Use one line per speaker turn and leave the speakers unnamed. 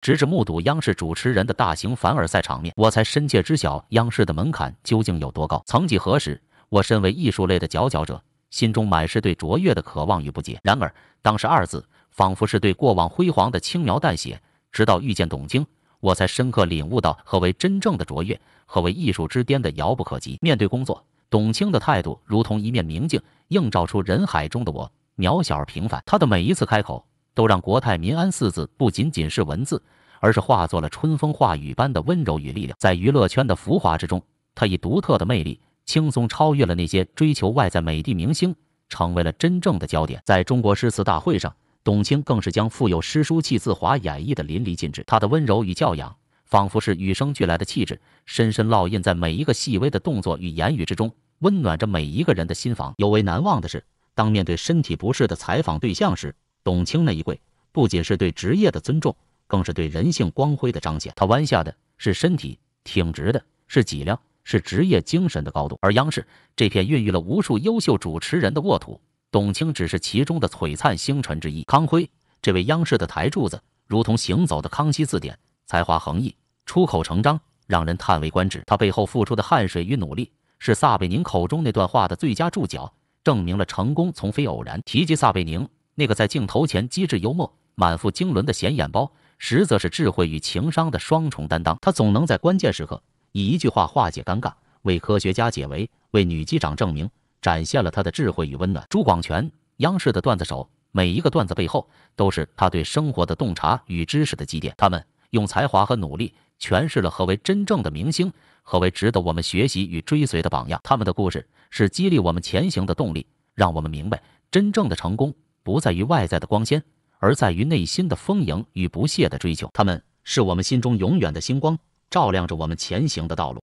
直至目睹央视主持人的大型凡尔赛场面，我才深切知晓央视的门槛究竟有多高。曾几何时，我身为艺术类的佼佼者，心中满是对卓越的渴望与不解。然而，当时二字仿佛是对过往辉煌的轻描淡写。直到遇见董卿，我才深刻领悟到何为真正的卓越，何为艺术之巅的遥不可及。面对工作，董卿的态度如同一面明镜，映照出人海中的我渺小而平凡。她的每一次开口。都让“国泰民安”四字不仅仅是文字，而是化作了春风化雨般的温柔与力量。在娱乐圈的浮华之中，她以独特的魅力轻松超越了那些追求外在美的明星，成为了真正的焦点。在中国诗词大会上，董卿更是将富有诗书气自华演绎的淋漓尽致。她的温柔与教养，仿佛是与生俱来的气质，深深烙印在每一个细微的动作与言语之中，温暖着每一个人的心房。尤为难忘的是，当面对身体不适的采访对象时，董卿那一跪，不仅是对职业的尊重，更是对人性光辉的彰显。他弯下的是身体，挺直的是脊梁，是职业精神的高度。而央视这片孕育了无数优秀主持人的沃土，董卿只是其中的璀璨星辰之一。康辉，这位央视的台柱子，如同行走的康熙字典，才华横溢，出口成章，让人叹为观止。他背后付出的汗水与努力，是撒贝宁口中那段话的最佳注脚，证明了成功从非偶然。提及撒贝宁。那个在镜头前机智幽默、满腹经纶的显眼包，实则是智慧与情商的双重担当。他总能在关键时刻以一句话化解尴尬，为科学家解围，为女机长证明，展现了他的智慧与温暖。朱广权，央视的段子手，每一个段子背后都是他对生活的洞察与知识的积淀。他们用才华和努力诠释了何为真正的明星，何为值得我们学习与追随的榜样。他们的故事是激励我们前行的动力，让我们明白真正的成功。不在于外在的光鲜，而在于内心的丰盈与不懈的追求。他们是我们心中永远的星光，照亮着我们前行的道路。